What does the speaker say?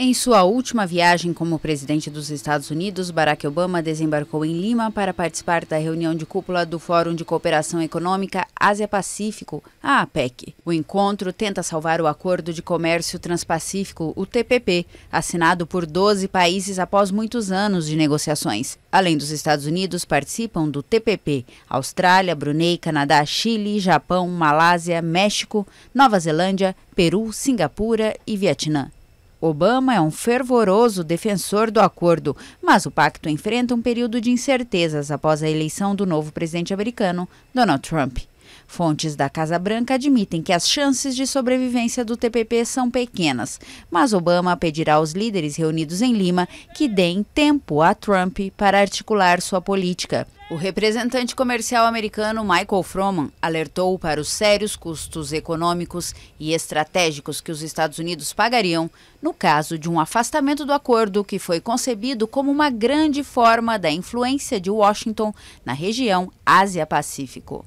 Em sua última viagem como presidente dos Estados Unidos, Barack Obama desembarcou em Lima para participar da reunião de cúpula do Fórum de Cooperação Econômica Ásia-Pacífico, a APEC. O encontro tenta salvar o Acordo de Comércio Transpacífico, o TPP, assinado por 12 países após muitos anos de negociações. Além dos Estados Unidos, participam do TPP Austrália, Brunei, Canadá, Chile, Japão, Malásia, México, Nova Zelândia, Peru, Singapura e Vietnã. Obama é um fervoroso defensor do acordo, mas o pacto enfrenta um período de incertezas após a eleição do novo presidente americano, Donald Trump. Fontes da Casa Branca admitem que as chances de sobrevivência do TPP são pequenas, mas Obama pedirá aos líderes reunidos em Lima que deem tempo a Trump para articular sua política. O representante comercial americano Michael Froman alertou para os sérios custos econômicos e estratégicos que os Estados Unidos pagariam no caso de um afastamento do acordo que foi concebido como uma grande forma da influência de Washington na região Ásia-Pacífico.